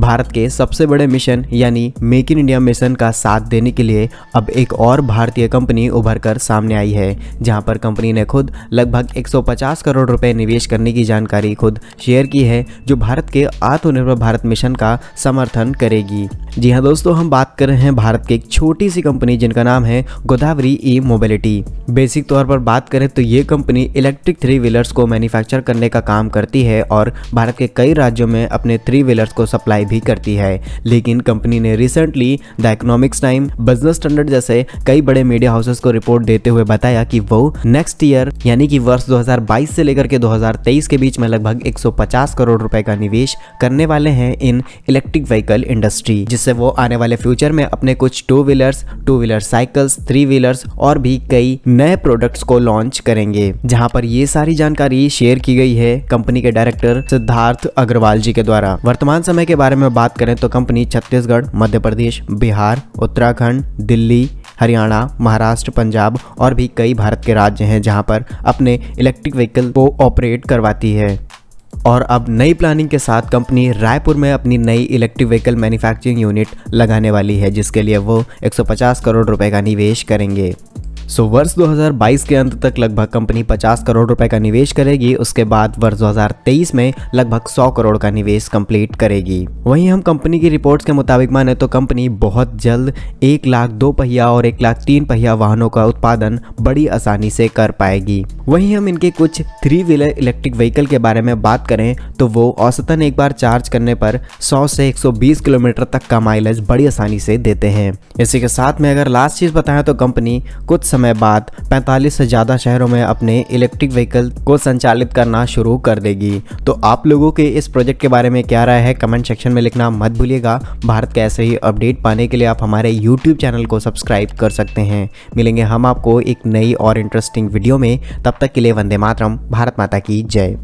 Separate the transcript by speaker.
Speaker 1: भारत के सबसे बड़े मिशन यानी मेक इन इंडिया मिशन का साथ देने के लिए अब एक और भारतीय कंपनी उभर कर सामने आई है जहां पर कंपनी ने खुद लगभग 150 करोड़ रुपए निवेश करने की जानकारी खुद शेयर की है जो भारत के आत्मनिर्भर भारत मिशन का समर्थन करेगी जी हाँ दोस्तों हम बात कर रहे हैं भारत की एक छोटी सी कंपनी जिनका नाम है गोदावरी ई मोबिलिटी बेसिक तौर पर बात करें तो ये कंपनी इलेक्ट्रिक थ्री व्हीलर्स को मैन्युफैक्चर करने का काम करती है और भारत के कई राज्यों में अपने थ्री व्हीलर्स को सप्लाई भी करती है लेकिन कंपनी ने recently the economics time business standard जैसे कई बड़े मीडिया हाउसेस को रिपोर्ट देते हुए बताया कि वो नेक्स्ट ईयर यानी कि वर्ष 2022 से लेकर के 2023 के बीच में लगभग 150 करोड़ रुपए का निवेश करने वाले हैं इन इलेक्ट्रिक व्हीकल इंडस्ट्री जिस जिससे वो आने वाले फ्यूचर में अपने कुछ two wheelers two wheeler cycles three wheelers और भी कई नए प्रोडक्ट्स को लॉन्च करेंगे जहां पर ये सारी जानकारी शेयर की गई है कंपनी के डायरेक्टर सिद्धार्थ अग्रवाल जी के द्वारा वर्तमान समय के बारे में बात करें तो कंपनी छत्तीसगढ़ मध्य प्रदेश बिहार उत्तराखंड दिल्ली हरियाणा महाराष्ट्र पंजाब और भी कई भारत के राज्य हैं जहां पर अपने इलेक्ट्रिक व्हीकल को ऑपरेट करवाती है और अब नई प्लानिंग के साथ कंपनी रायपुर में अपनी नई इलेक्ट्रिक व्हीकल मैन्युफैक्चरिंग यूनिट लगाने वाली है जिसके लिए वो 150 करोड़ रुपए का निवेश करेंगे सो so, वर्ष 2022 के अंत तक लगभग कंपनी 50 करोड़ रुपए का निवेश करेगी उसके बाद वर्ष 2023 में लगभग 100 करोड़ का निवेश कंप्लीट करेगी वहीं हम कंपनी की रिपोर्ट्स के मुताबिक माने तो कंपनी बहुत जल्द एक लाख दो पहिया और एक लाख तीन पहिया वाहनों का उत्पादन बड़ी आसानी से कर पाएगी वहीं हम इनके कुछ थ्री व्हीलर इलेक्ट्रिक व्हीकल के बारे में बात करें तो वो औसतन एक बार चार्ज करने पर सौ से एक किलोमीटर तक का माइलेज बड़ी आसानी से देते हैं इसी के साथ में अगर लास्ट चीज़ बताए तो कंपनी कुछ समय बाद 45 से ज़्यादा शहरों में अपने इलेक्ट्रिक व्हीकल को संचालित करना शुरू कर देगी तो आप लोगों के इस प्रोजेक्ट के बारे में क्या राय है कमेंट सेक्शन में लिखना मत भूलिएगा भारत के ऐसे ही अपडेट पाने के लिए आप हमारे यूट्यूब चैनल को सब्सक्राइब कर सकते हैं मिलेंगे हम आपको एक नई और इंटरेस्टिंग वीडियो में तब तक के लिए वंदे मातरम भारत माता की जय